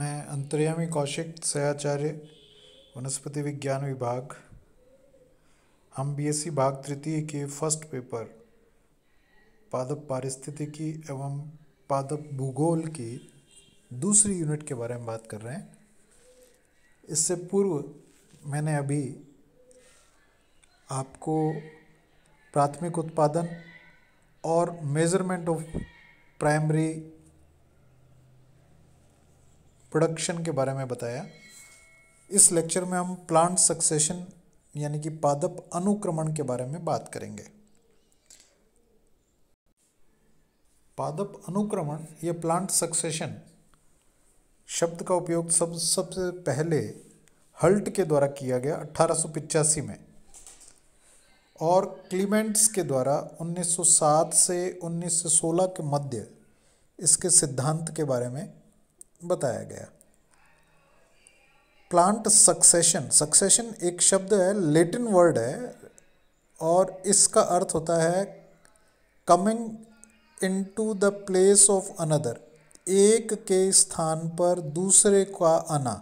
मैं अंतर्यामी कौशिक सयाचार्य वनस्पति विज्ञान विभाग हम बीएससी e भाग तृतीय के फर्स्ट पेपर पादप पारिस्थितिकी एवं पादप भूगोल की दूसरी यूनिट के बारे में बात कर रहे हैं इससे पूर्व मैंने अभी आपको प्राथमिक उत्पादन और मेज़रमेंट ऑफ प्राइमरी प्रोडक्शन के बारे में बताया इस लेक्चर में हम प्लांट सक्सेशन यानी कि पादप अनुक्रमण के बारे में बात करेंगे पादप अनुक्रमण या प्लांट सक्सेशन शब्द का उपयोग सब सबसे पहले हल्ट के द्वारा किया गया अट्ठारह में और क्लीमेंट्स के द्वारा 1907 से 1916 के मध्य इसके सिद्धांत के बारे में बताया गया प्लांट सक्सेशन सक्सेशन एक शब्द है लेटिन वर्ड है और इसका अर्थ होता है coming in to the place of another एक के स्थान पर दूसरे का आना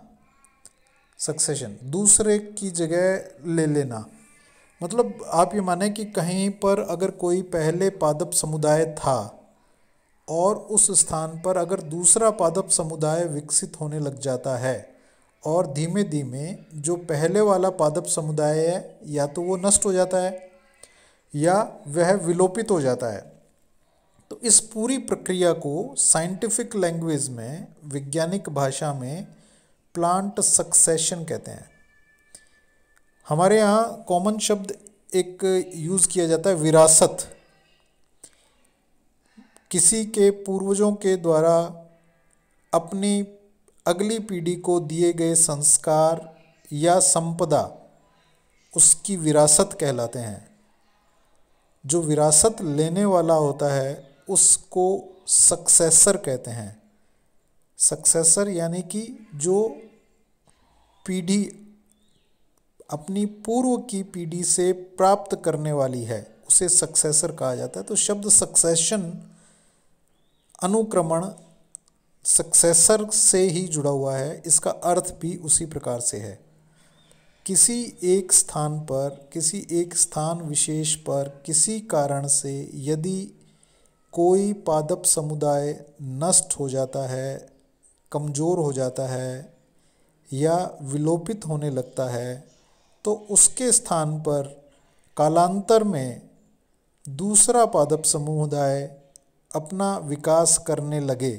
सक्सेशन दूसरे की जगह ले लेना मतलब आप ये माने कि कहीं पर अगर कोई पहले पादप समुदाय था और उस स्थान पर अगर दूसरा पादप समुदाय विकसित होने लग जाता है और धीमे धीमे जो पहले वाला पादप समुदाय है या तो वो नष्ट हो जाता है या वह विलोपित हो जाता है तो इस पूरी प्रक्रिया को साइंटिफिक लैंग्वेज में वैज्ञानिक भाषा में प्लांट सक्सेशन कहते हैं हमारे यहाँ कॉमन शब्द एक यूज़ किया जाता है विरासत किसी के पूर्वजों के द्वारा अपनी अगली पीढ़ी को दिए गए संस्कार या संपदा उसकी विरासत कहलाते हैं जो विरासत लेने वाला होता है उसको सक्सेसर कहते हैं सक्सेसर यानी कि जो पीढ़ी अपनी पूर्व की पीढ़ी से प्राप्त करने वाली है उसे सक्सेसर कहा जाता है तो शब्द सक्सेशन अनुक्रमण सक्सेसर से ही जुड़ा हुआ है इसका अर्थ भी उसी प्रकार से है किसी एक स्थान पर किसी एक स्थान विशेष पर किसी कारण से यदि कोई पादप समुदाय नष्ट हो जाता है कमज़ोर हो जाता है या विलोपित होने लगता है तो उसके स्थान पर कालांतर में दूसरा पादप समुदाय अपना विकास करने लगे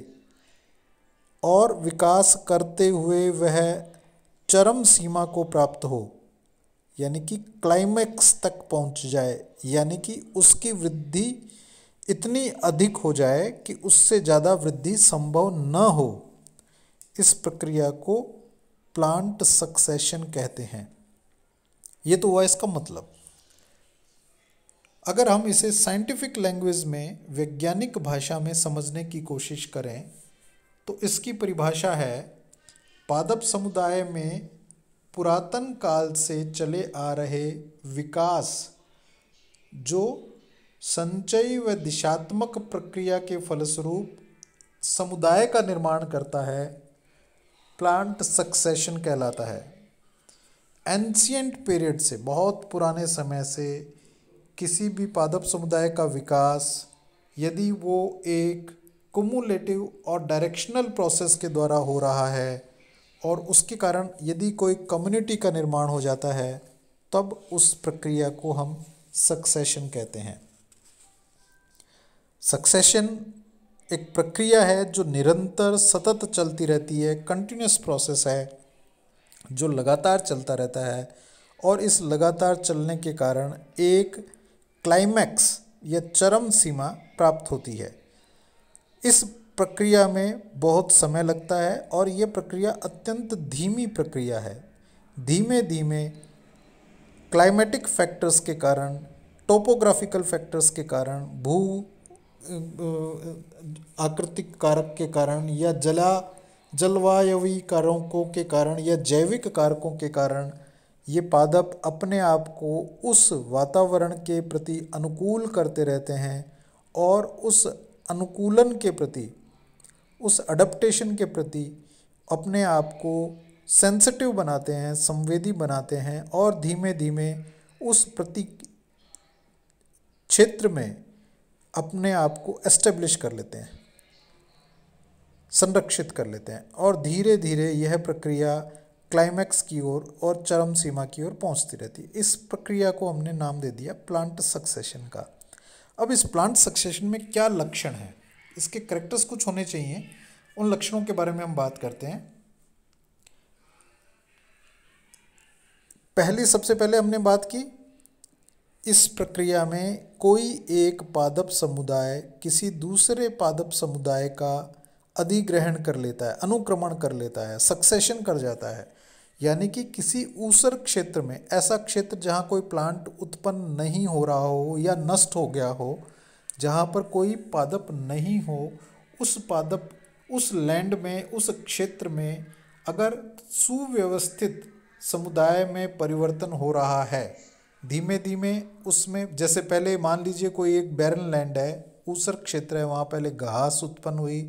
और विकास करते हुए वह चरम सीमा को प्राप्त हो यानी कि क्लाइमैक्स तक पहुंच जाए यानी कि उसकी वृद्धि इतनी अधिक हो जाए कि उससे ज़्यादा वृद्धि संभव न हो इस प्रक्रिया को प्लांट सक्सेशन कहते हैं ये तो हुआ इसका मतलब अगर हम इसे साइंटिफिक लैंग्वेज में वैज्ञानिक भाषा में समझने की कोशिश करें तो इसकी परिभाषा है पादप समुदाय में पुरातन काल से चले आ रहे विकास जो संचयी व दिशात्मक प्रक्रिया के फलस्वरूप समुदाय का निर्माण करता है प्लांट सक्सेशन कहलाता है एंशियंट पीरियड से बहुत पुराने समय से किसी भी पादप समुदाय का विकास यदि वो एक कुमुलेटिव और डायरेक्शनल प्रोसेस के द्वारा हो रहा है और उसके कारण यदि कोई कम्युनिटी का निर्माण हो जाता है तब उस प्रक्रिया को हम सक्सेशन कहते हैं सक्सेशन एक प्रक्रिया है जो निरंतर सतत चलती रहती है कंटिन्यूस प्रोसेस है जो लगातार चलता रहता है और इस लगातार चलने के कारण एक क्लाइमैक्स या चरम सीमा प्राप्त होती है इस प्रक्रिया में बहुत समय लगता है और ये प्रक्रिया अत्यंत धीमी प्रक्रिया है धीमे धीमे क्लाइमेटिक फैक्टर्स के कारण टोपोग्राफिकल फैक्टर्स के कारण भू आकृतिक कारक के कारण या जला जलवायवी कारकों के कारण या जैविक कारकों के कारण ये पादप अपने आप को उस वातावरण के प्रति अनुकूल करते रहते हैं और उस अनुकूलन के प्रति उस अडप्टेशन के प्रति अपने आप को सेंसिटिव बनाते हैं संवेदी बनाते हैं और धीमे धीमे उस प्रति क्षेत्र में अपने आप को एस्टेब्लिश कर लेते हैं संरक्षित कर लेते हैं और धीरे धीरे यह प्रक्रिया क्लाइमैक्स की ओर और, और चरम सीमा की ओर पहुंचती रहती है इस प्रक्रिया को हमने नाम दे दिया प्लांट सक्सेशन का अब इस प्लांट सक्सेशन में क्या लक्षण है इसके करेक्टर्स कुछ होने चाहिए उन लक्षणों के बारे में हम बात करते हैं पहले सबसे पहले हमने बात की इस प्रक्रिया में कोई एक पादप समुदाय किसी दूसरे पादप समुदाय का अधिग्रहण कर लेता है अनुक्रमण कर लेता है सक्सेशन कर जाता है यानी कि किसी ऊसर क्षेत्र में ऐसा क्षेत्र जहाँ कोई प्लांट उत्पन्न नहीं हो रहा हो या नष्ट हो गया हो जहाँ पर कोई पादप नहीं हो उस पादप उस लैंड में उस क्षेत्र में अगर सुव्यवस्थित समुदाय में परिवर्तन हो रहा है धीमे धीमे उसमें जैसे पहले मान लीजिए कोई एक बैरन लैंड है ऊसर क्षेत्र है वहाँ पहले घास उत्पन्न हुई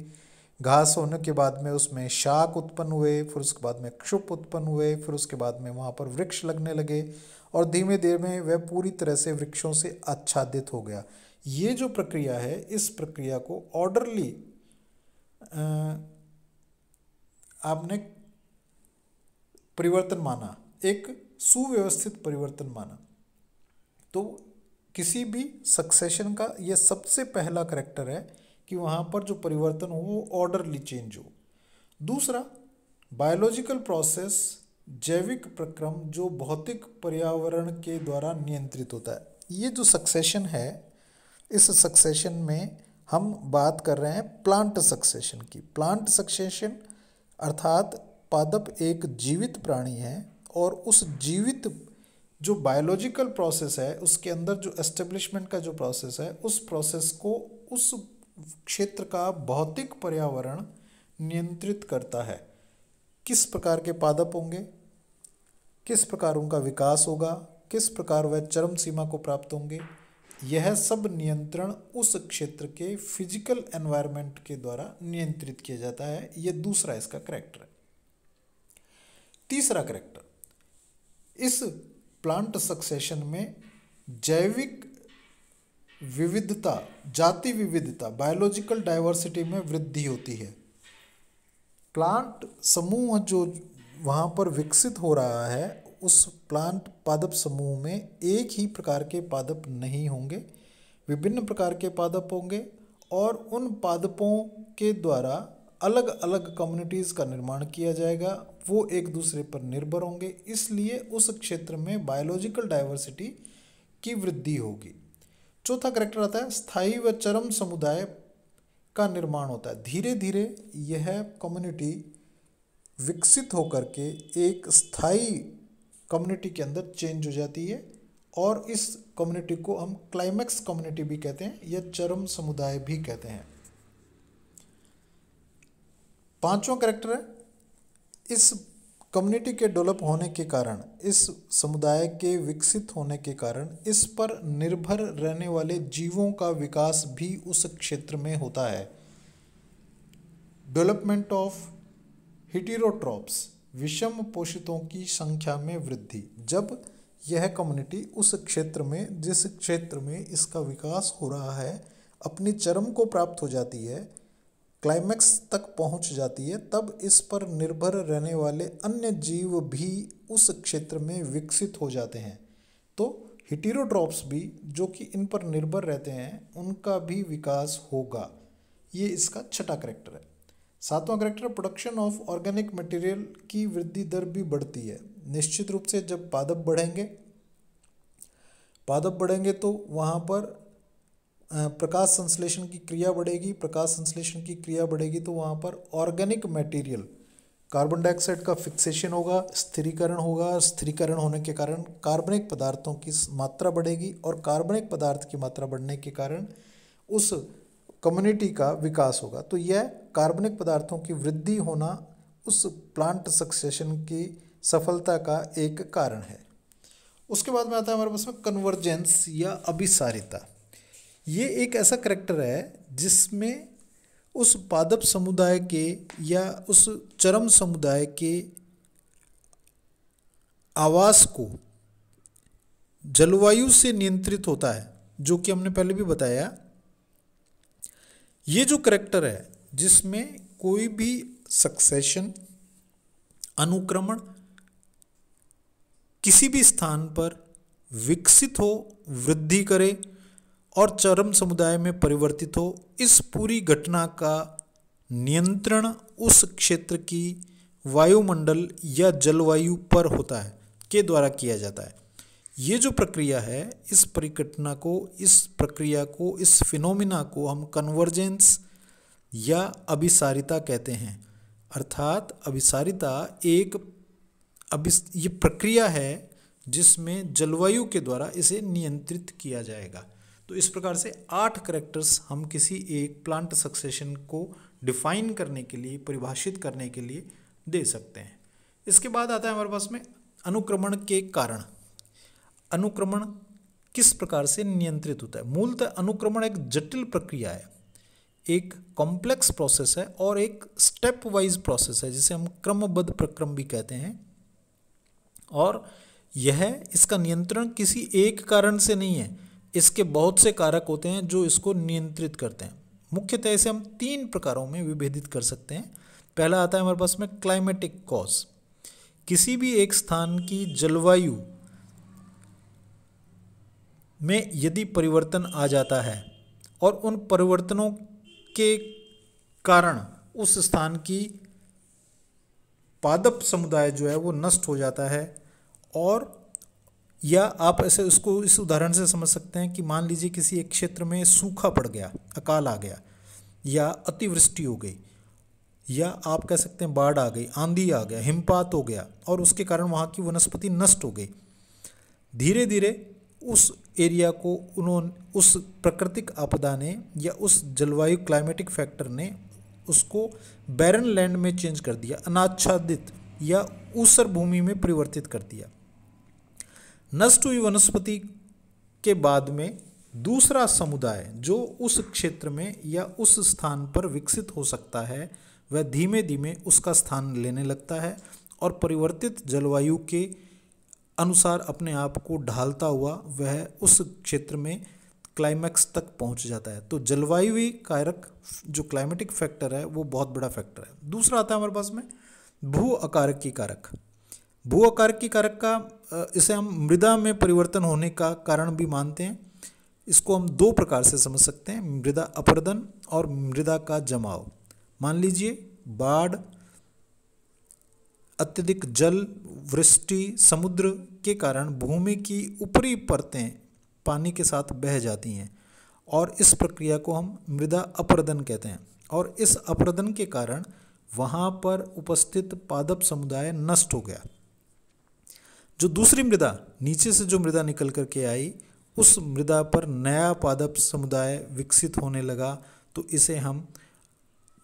घास होने के बाद में उसमें शाक उत्पन्न हुए फिर उसके बाद में क्षुप उत्पन्न हुए फिर उसके बाद में वहाँ पर वृक्ष लगने लगे और धीमे धीरे में वह पूरी तरह से वृक्षों से आच्छादित हो गया ये जो प्रक्रिया है इस प्रक्रिया को ऑर्डरली आपने परिवर्तन माना एक सुव्यवस्थित परिवर्तन माना तो किसी भी सक्सेशन का यह सबसे पहला करेक्टर है कि वहाँ पर जो परिवर्तन हो वो ऑर्डरली चेंज हो दूसरा बायोलॉजिकल प्रोसेस जैविक प्रक्रम जो भौतिक पर्यावरण के द्वारा नियंत्रित होता है ये जो सक्सेशन है इस सक्सेशन में हम बात कर रहे हैं प्लांट सक्सेशन की प्लांट सक्सेशन अर्थात पादप एक जीवित प्राणी है और उस जीवित जो बायोलॉजिकल प्रोसेस है उसके अंदर जो एस्टेब्लिशमेंट का जो प्रोसेस है उस प्रोसेस को उस क्षेत्र का भौतिक पर्यावरण नियंत्रित करता है किस प्रकार के पादप होंगे किस प्रकार उनका विकास होगा किस प्रकार वह चरम सीमा को प्राप्त होंगे यह सब नियंत्रण उस क्षेत्र के फिजिकल एनवायरनमेंट के द्वारा नियंत्रित किया जाता है यह दूसरा इसका करेक्टर है तीसरा करैक्टर इस प्लांट सक्सेशन में जैविक विविधता जाति विविधता बायोलॉजिकल डाइवर्सिटी में वृद्धि होती है प्लांट समूह जो वहाँ पर विकसित हो रहा है उस प्लांट पादप समूह में एक ही प्रकार के पादप नहीं होंगे विभिन्न प्रकार के पादप होंगे और उन पादपों के द्वारा अलग अलग कम्युनिटीज़ का निर्माण किया जाएगा वो एक दूसरे पर निर्भर होंगे इसलिए उस क्षेत्र में बायोलॉजिकल डाइवर्सिटी की वृद्धि होगी चौथा करेक्टर आता है स्थाई व चरम समुदाय का निर्माण होता है धीरे धीरे यह कम्युनिटी विकसित होकर के एक स्थाई कम्युनिटी के अंदर चेंज हो जाती है और इस कम्युनिटी को हम क्लाइमैक्स कम्युनिटी भी कहते हैं या चरम समुदाय भी कहते हैं पांचवा करेक्टर है इस कम्युनिटी के डेवलप होने के कारण इस समुदाय के विकसित होने के कारण इस पर निर्भर रहने वाले जीवों का विकास भी उस क्षेत्र में होता है डेवलपमेंट ऑफ हिटीरोट्रॉप्स विषम पोषितों की संख्या में वृद्धि जब यह कम्युनिटी उस क्षेत्र में जिस क्षेत्र में इसका विकास हो रहा है अपने चरम को प्राप्त हो जाती है क्लाइमैक्स तक पहुंच जाती है तब इस पर निर्भर रहने वाले अन्य जीव भी उस क्षेत्र में विकसित हो जाते हैं तो हिटीरोड्रॉप्स भी जो कि इन पर निर्भर रहते हैं उनका भी विकास होगा ये इसका छठा करेक्टर है सातवां character production of organic material की वृद्धि दर भी बढ़ती है निश्चित रूप से जब पादप बढ़ेंगे पादप बढ़ेंगे तो वहाँ पर प्रकाश संश्लेषण की क्रिया बढ़ेगी प्रकाश संश्लेषण की क्रिया बढ़ेगी तो वहाँ पर ऑर्गेनिक मटेरियल कार्बन डाइऑक्साइड का फिक्सेशन होगा स्थिरीकरण होगा स्थिरीकरण होने के कारण कार्बनिक पदार्थों की मात्रा बढ़ेगी और कार्बनिक पदार्थ की मात्रा बढ़ने के कारण उस कम्युनिटी का विकास होगा तो यह कार्बनिक पदार्थों की वृद्धि होना उस प्लांट सक्सेशन की सफलता का एक कारण है उसके बाद में आता है हमारे पास में कन्वर्जेंस या अभिसारिता ये एक ऐसा करेक्टर है जिसमें उस पादप समुदाय के या उस चरम समुदाय के आवास को जलवायु से नियंत्रित होता है जो कि हमने पहले भी बताया ये जो करेक्टर है जिसमें कोई भी सक्सेशन अनुक्रमण किसी भी स्थान पर विकसित हो वृद्धि करे और चरम समुदाय में परिवर्तित हो इस पूरी घटना का नियंत्रण उस क्षेत्र की वायुमंडल या जलवायु पर होता है के द्वारा किया जाता है ये जो प्रक्रिया है इस परिघटना को इस प्रक्रिया को इस फिनोमिना को हम कन्वर्जेंस या अभिसारिता कहते हैं अर्थात अभिसारिता एक अभिस ये प्रक्रिया है जिसमें जलवायु के द्वारा इसे नियंत्रित किया जाएगा तो इस प्रकार से आठ करेक्टर्स हम किसी एक प्लांट सक्सेशन को डिफाइन करने के लिए परिभाषित करने के लिए दे सकते हैं इसके बाद आता है हमारे पास में अनुक्रमण के कारण अनुक्रमण किस प्रकार से नियंत्रित होता है मूलतः अनुक्रमण एक जटिल प्रक्रिया है एक कॉम्प्लेक्स प्रोसेस है और एक स्टेप वाइज प्रोसेस है जिसे हम क्रमबद्ध प्रक्रम भी कहते हैं और यह इसका नियंत्रण किसी एक कारण से नहीं है इसके बहुत से कारक होते हैं जो इसको नियंत्रित करते हैं मुख्यतः इसे हम तीन प्रकारों में विभेदित कर सकते हैं पहला आता है हमारे पास में क्लाइमेटिक कॉज किसी भी एक स्थान की जलवायु में यदि परिवर्तन आ जाता है और उन परिवर्तनों के कारण उस स्थान की पादप समुदाय जो है वो नष्ट हो जाता है और या आप ऐसे उसको इस उदाहरण से समझ सकते हैं कि मान लीजिए किसी एक क्षेत्र में सूखा पड़ गया अकाल आ गया या अतिवृष्टि हो गई या आप कह सकते हैं बाढ़ आ गई आंधी आ गया हिमपात हो गया और उसके कारण वहाँ की वनस्पति नष्ट हो गई धीरे धीरे उस एरिया को उन्होंने उस प्राकृतिक आपदा ने या उस जलवायु क्लाइमेटिक फैक्टर ने उसको बैरन लैंड में चेंज कर दिया अनाच्छादित या ऊसर भूमि में परिवर्तित कर दिया नष्ट हुई वनस्पति के बाद में दूसरा समुदाय जो उस क्षेत्र में या उस स्थान पर विकसित हो सकता है वह धीमे धीमे उसका स्थान लेने लगता है और परिवर्तित जलवायु के अनुसार अपने आप को ढालता हुआ वह उस क्षेत्र में क्लाइमैक्स तक पहुंच जाता है तो जलवायु कारक जो क्लाइमेटिक फैक्टर है वो बहुत बड़ा फैक्टर है दूसरा आता है हमारे पास में भू अकारक की कारक भू आकार की कारक का इसे हम मृदा में परिवर्तन होने का कारण भी मानते हैं इसको हम दो प्रकार से समझ सकते हैं मृदा अपरदन और मृदा का जमाव मान लीजिए बाढ़ अत्यधिक जल वृष्टि समुद्र के कारण भूमि की ऊपरी परतें पानी के साथ बह जाती हैं और इस प्रक्रिया को हम मृदा अपरदन कहते हैं और इस अपरदन के कारण वहाँ पर उपस्थित पादप समुदाय नष्ट हो गया जो दूसरी मृदा नीचे से जो मृदा निकल कर के आई उस मृदा पर नया पादप समुदाय विकसित होने लगा तो इसे हम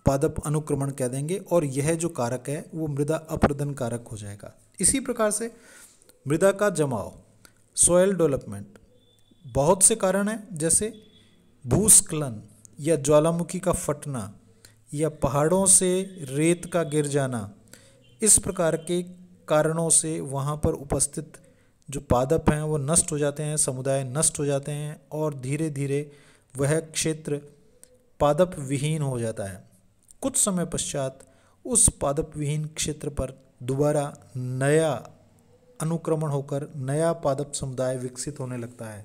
पादप अनुक्रमण कह देंगे और यह जो कारक है वो मृदा अप्रदन कारक हो जाएगा इसी प्रकार से मृदा का जमाव सोयल डेवलपमेंट बहुत से कारण हैं जैसे भूस्खलन या ज्वालामुखी का फटना या पहाड़ों से रेत का गिर जाना इस प्रकार के कारणों से वहाँ पर उपस्थित जो पादप हैं वो नष्ट हो जाते हैं समुदाय नष्ट हो जाते हैं और धीरे धीरे वह क्षेत्र पादप विहीन हो जाता है कुछ समय पश्चात उस पादप विहीन क्षेत्र पर दोबारा नया अनुक्रमण होकर नया पादप समुदाय विकसित होने लगता है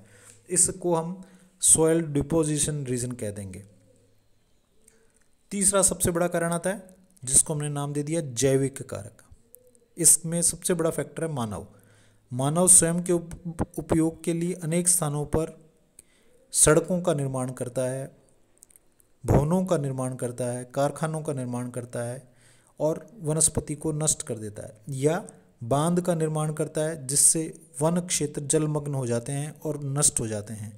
इसको हम सोयल डिपोजिशन रीजन कह देंगे तीसरा सबसे बड़ा कारण आता है जिसको हमने नाम दे दिया जैविक कारक इसमें सबसे बड़ा फैक्टर है मानव मानव स्वयं के उप, उपयोग के लिए अनेक स्थानों पर सड़कों का निर्माण करता है भवनों का निर्माण करता है कारखानों का निर्माण करता है और वनस्पति को नष्ट कर देता है या बांध का निर्माण करता है जिससे वन क्षेत्र जलमग्न हो जाते हैं और नष्ट हो जाते हैं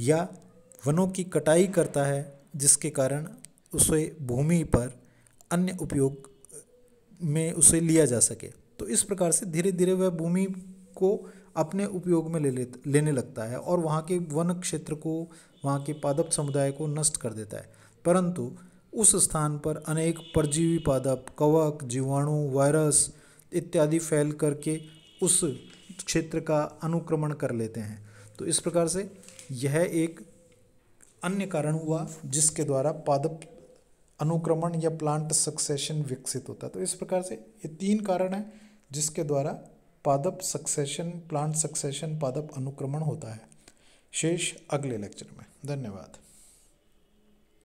या वनों की कटाई करता है जिसके कारण उसे भूमि पर अन्य उपयोग में उसे लिया जा सके तो इस प्रकार से धीरे धीरे वह भूमि को अपने उपयोग में ले ले लेने लगता है और वहाँ के वन क्षेत्र को वहाँ के पादप समुदाय को नष्ट कर देता है परंतु उस स्थान पर अनेक परजीवी पादप कवक जीवाणु वायरस इत्यादि फैल करके उस क्षेत्र का अनुक्रमण कर लेते हैं तो इस प्रकार से यह एक अन्य कारण हुआ जिसके द्वारा पादप अनुक्रमण या प्लांट सक्सेशन विकसित होता है तो इस प्रकार से ये तीन कारण हैं जिसके द्वारा पादप सक्सेशन प्लांट सक्सेशन पादप अनुक्रमण होता है शेष अगले लेक्चर में धन्यवाद